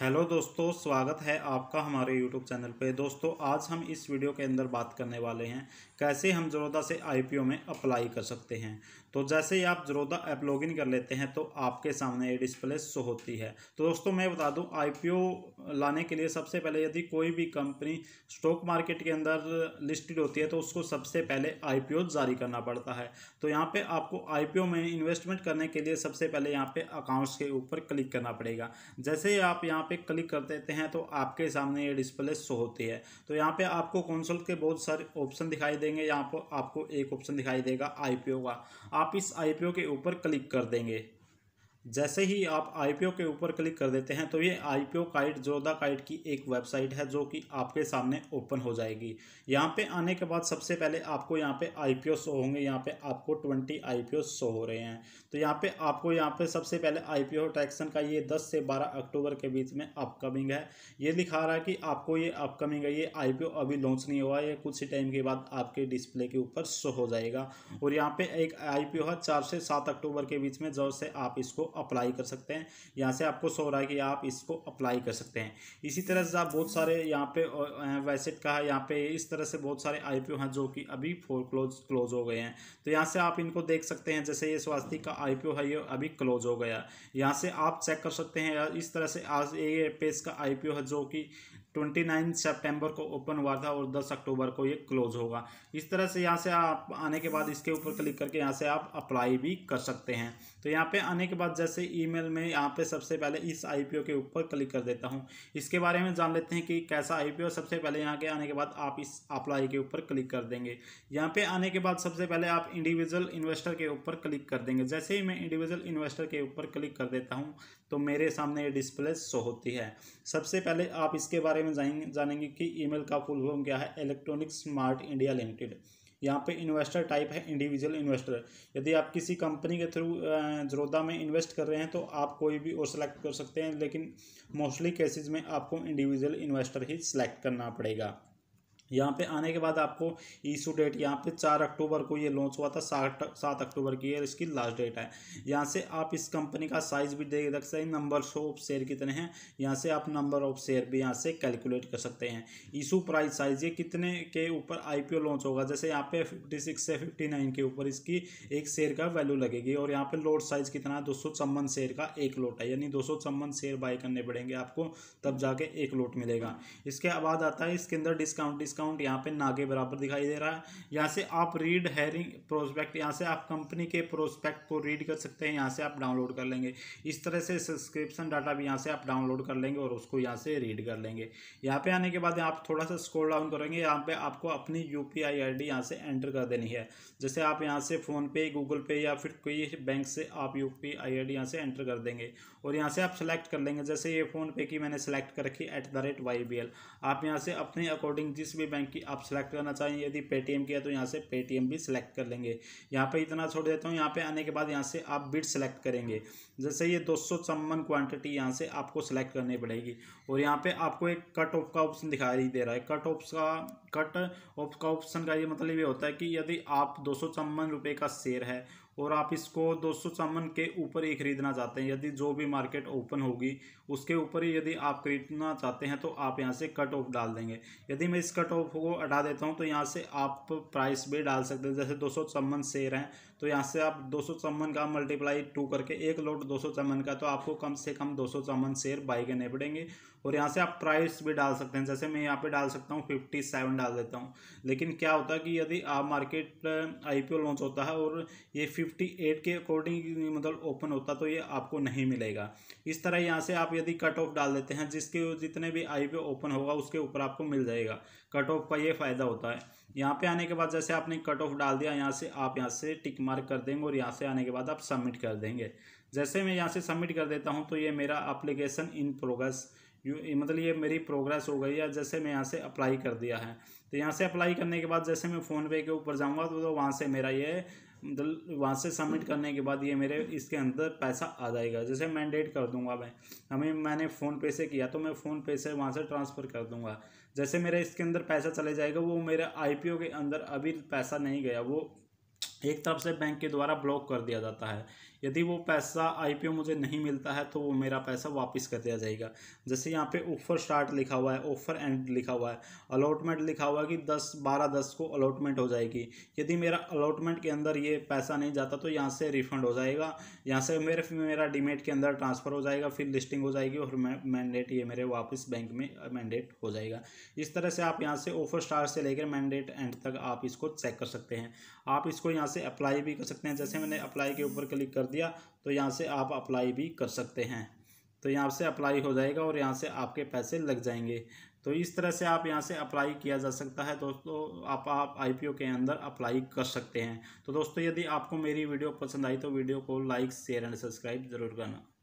Hello दोस्तों स्वागत है आपका हमारे यूट्यूब चैनल पे दोस्तों आज हम इस वीडियो के अंदर बात करने वाले हैं कैसे हम जरोदा से आईपीओ में अप्लाई कर सकते हैं तो जैसे ही आप जरोदा ऐप लॉगिन कर लेते हैं तो आपके सामने ये डिस्प्ले शो होती है तो दोस्तों मैं बता दूं आईपीओ लाने के लिए सबसे पहले यदि कोई भी कंपनी स्टॉक मार्केट के अंदर लिस्टेड होती है तो उसको सबसे पहले आई जारी करना पड़ता है तो यहाँ पर आपको आई में इन्वेस्टमेंट करने के लिए सबसे पहले यहाँ पर अकाउंट्स के ऊपर क्लिक करना पड़ेगा जैसे ही आप यहाँ पे क्लिक कर देते हैं तो आपके सामने ये डिस्प्ले शो होती है तो यहाँ पे आपको कंसोल के बहुत सारे ऑप्शन दिखाई देंगे यहाँ पर आपको एक ऑप्शन दिखाई देगा आईपीओ का आप इस आईपीओ के ऊपर क्लिक कर देंगे जैसे ही आप आईपीओ के ऊपर क्लिक कर देते हैं तो ये आईपीओ काइट जोधा काइट की एक वेबसाइट है जो कि आपके सामने ओपन हो जाएगी यहाँ पे आने के बाद सबसे पहले आपको यहाँ पे आईपीओ शो होंगे यहाँ पे आपको ट्वेंटी आईपीओ शो हो रहे हैं तो यहाँ पे आपको यहाँ पे सबसे पहले आईपीओ टैक्सन का ये दस से बारह अक्टूबर के बीच में अपकमिंग है ये दिखा रहा है कि आपको ये अपकमिंग है ये आई अभी लॉन्च नहीं हुआ ये कुछ ही टाइम के बाद आपके डिस्प्ले के ऊपर शो हो जाएगा और यहाँ पर एक आई है चार से सात अक्टूबर के बीच में जब से आप इसको अप्लाई कर सकते हैं यहाँ से आपको सो रहा है कि आप इसको अप्लाई कर सकते हैं इसी तरह से आप बहुत सारे यहाँ पे वैसे कहा है यहाँ पे इस तरह से बहुत सारे आई हैं जो कि अभी फोर क्लोज क्लोज हो गए हैं तो यहाँ से आप इनको देख सकते हैं जैसे ये स्वास्थ्य का आई है ये अभी क्लोज हो गया यहाँ से आप चेक कर सकते हैं इस तरह से आज ये पेज का आई है जो कि 29 सितंबर को ओपन हुआ था और 10 अक्टूबर को ये क्लोज होगा इस तरह से यहाँ से आप आने के बाद इसके ऊपर क्लिक करके यहाँ से आप अप्लाई भी कर सकते हैं तो यहाँ पे आने के बाद जैसे ईमेल में यहाँ पे सबसे पहले इस आईपीओ के ऊपर क्लिक कर देता हूँ इसके बारे में जान लेते हैं कि कैसा आईपीओ सबसे पहले यहाँ के आने के बाद आप इस अप्लाई के ऊपर क्लिक कर देंगे यहाँ पे आने के बाद सबसे पहले आप इंडिविजुअल इन्वेस्टर के ऊपर क्लिक कर देंगे जैसे ही मैं इंडिविजुअल इन्वेस्टर के ऊपर क्लिक कर देता हूँ तो मेरे सामने ये डिस्प्ले शो होती है सबसे पहले आप इसके बारे में जानेंगे जानेंगे कि ईमेल का फुल फॉर्म क्या है इलेक्ट्रॉनिक स्मार्ट इंडिया लिमिटेड यहाँ पे इन्वेस्टर टाइप है इंडिविजुअल इन्वेस्टर यदि आप किसी कंपनी के थ्रू जरोदा में इन्वेस्ट कर रहे हैं तो आप कोई भी और सेलेक्ट कर सकते हैं लेकिन मोस्टली केसेस में आपको इंडिविजुअल इन्वेस्टर ही सिलेक्ट करना पड़ेगा यहाँ पे आने के बाद आपको इशू डेट यहाँ पे चार अक्टूबर को ये लॉन्च हुआ था सात सात अक्टूबर की है इसकी लास्ट डेट है यहाँ से आप इस कंपनी का साइज भी देख सकते हैं नंबर ऑफ शेयर कितने हैं यहाँ से आप नंबर ऑफ शेयर भी यहाँ से कैलकुलेट कर सकते हैं इशू प्राइस साइज ये कितने के ऊपर आई लॉन्च होगा जैसे यहाँ पे फिफ्टी सिक्स से फिफ्टी नाइन के ऊपर इसकी एक शेयर का वैल्यू लगेगी और यहाँ पर लोड साइज कितना है दो सौ शेयर का एक लोट है यानी दो सौ शेयर बाय करने पड़ेंगे आपको तब जाके एक लोट मिलेगा इसके बाद आता है इसके अंदर डिस्काउंट डिस्काउंट यहाँ पे ना के बराबर दिखाई दे रहा है यहाँ से आप रीड हैरिंग प्रोस्पेक्ट यहाँ से आप कंपनी के प्रोस्पेक्ट को रीड कर सकते हैं यहाँ से आप डाउनलोड कर लेंगे इस तरह से सब्सक्रिप्शन डाटा भी यहाँ से आप डाउनलोड कर लेंगे और उसको यहाँ से रीड कर लेंगे यहाँ पर आने के बाद आप थोड़ा सा स्क्रोल डाउन करेंगे यहाँ पर आपको अपनी U P I I D यहाँ से एंटर कर देनी है जैसे आप यहाँ से फ़ोनपे गूगल पे या फिर कोई बैंक से आप U P I I D यहाँ से एंटर कर देंगे और यहाँ से आप सेलेक्ट कर लेंगे जैसे ये फ़ोनपे की मैंने सेलेक्ट कर रखी at the rate Y B L आप यहाँ से अपने अकॉर्डिंग जिस भी भी बैंक की आप सिलेक्ट करना चाहें यदि पेटीएम की है तो यहाँ से पेटीएम भी सिलेक्ट कर लेंगे यहाँ पे इतना छोड़ देता हूँ यहाँ पे आने के बाद यहाँ से आप बिड सेलेक्ट करेंगे जैसे ये दो सौ चम्मन क्वान्टिटी यहाँ से आपको सिलेक्ट करनी पड़ेगी और यहाँ पे आपको एक कट ऑफ का ऑप्शन दिखाई दे रहा है कट ऑफ का कट ऑफ का ऑप्शन का ये मतलब ये होता है कि यदि आप दो सौ चम्मन रुपये का शेयर है और आप इसको दो सौ के ऊपर ही खरीदना चाहते हैं यदि जो भी मार्केट ओपन होगी उसके ऊपर ही यदि आप खरीदना चाहते हैं तो आप यहाँ से कट ऑफ डाल देंगे यदि मैं इस कट ऑफ को हटा देता हूँ तो यहाँ से आप प्राइस भी डाल सकते हैं जैसे दो सौ शेयर हैं तो यहाँ से आप दो सौ का मल्टीप्लाई टू करके एक लोट दो सौ का तो आपको कम से कम दो सौ शेयर बाई करने पड़ेंगे और यहाँ से आप प्राइस भी डाल सकते हैं जैसे मैं यहाँ पे डाल सकता हूँ फिफ्टी सेवन डाल देता हूँ लेकिन क्या होता है कि यदि आप मार्केट आईपीओ लॉन्च होता है और ये फिफ्टी एट के अकॉर्डिंग मतलब ओपन होता तो ये आपको नहीं मिलेगा इस तरह यहाँ से आप यदि कट ऑफ डाल देते हैं जिसके जितने भी आई ओपन होगा उसके ऊपर आपको मिल जाएगा कट ऑफ का ये फ़ायदा होता है यहाँ पे आने के बाद जैसे आपने कट ऑफ डाल दिया यहाँ से आप यहाँ से टिक मार्क कर देंगे और यहाँ से आने के बाद आप सबमिट कर देंगे जैसे मैं यहाँ से सबमिट कर देता हूँ तो ये मेरा अप्लीकेशन इन प्रोग्रेस यू मतलब ये मेरी प्रोग्रेस हो गई है जैसे मैं यहाँ से अप्लाई कर दिया है तो यहाँ से अप्लाई करने के बाद जैसे मैं फ़ोनपे के ऊपर जाऊँगा तो, तो वहाँ से मेरा ये मतलब वहाँ से सबमिट हम्म। करने के बाद ये मेरे इसके अंदर पैसा आ जाएगा जैसे मैंडेट कर दूंगा मैं हमें मैंने फ़ोनपे से किया तो मैं फ़ोनपे से वहाँ से ट्रांसफ़र कर दूंगा जैसे मेरा इसके अंदर पैसा चले जाएगा वो मेरे आईपीओ के अंदर अभी पैसा नहीं गया वो एक तरफ से बैंक के द्वारा ब्लॉक कर दिया जाता है यदि वो पैसा आईपीओ मुझे नहीं मिलता है तो वो मेरा पैसा वापस कर दिया जाएगा जैसे यहाँ पे ऑफर स्टार्ट लिखा हुआ है ऑफर एंड लिखा हुआ है अलॉटमेंट लिखा हुआ है कि दस बारह दस को अलॉटमेंट हो जाएगी यदि मेरा अलॉटमेंट के अंदर ये पैसा नहीं जाता तो यहाँ से रिफंड हो जाएगा यहाँ से मेरे मेरा डीमेट के अंदर ट्रांसफ़र हो जाएगा फिर लिस्टिंग हो जाएगी और मैंडेट ये मेरे वापस बैंक में मैंडेट हो जाएगा इस तरह से आप यहाँ से ऑफर स्टार्ट से लेकर मैंडेट एंड तक आप इसको चेक कर सकते हैं आप इसको यहाँ से अप्लाई भी कर सकते हैं जैसे मैंने अप्लाई के ऊपर क्लिक कर दिया तो यहाँ से आप अप्लाई भी कर सकते हैं तो यहाँ से अप्लाई हो जाएगा और यहाँ से आपके पैसे लग जाएंगे तो इस तरह से आप यहाँ से अप्लाई किया जा सकता है दोस्तों आप आप आईपीओ के अंदर अप्लाई कर सकते हैं तो दोस्तों यदि आपको मेरी वीडियो पसंद आई तो वीडियो को लाइक शेयर एंड सब्सक्राइब ज़रूर करना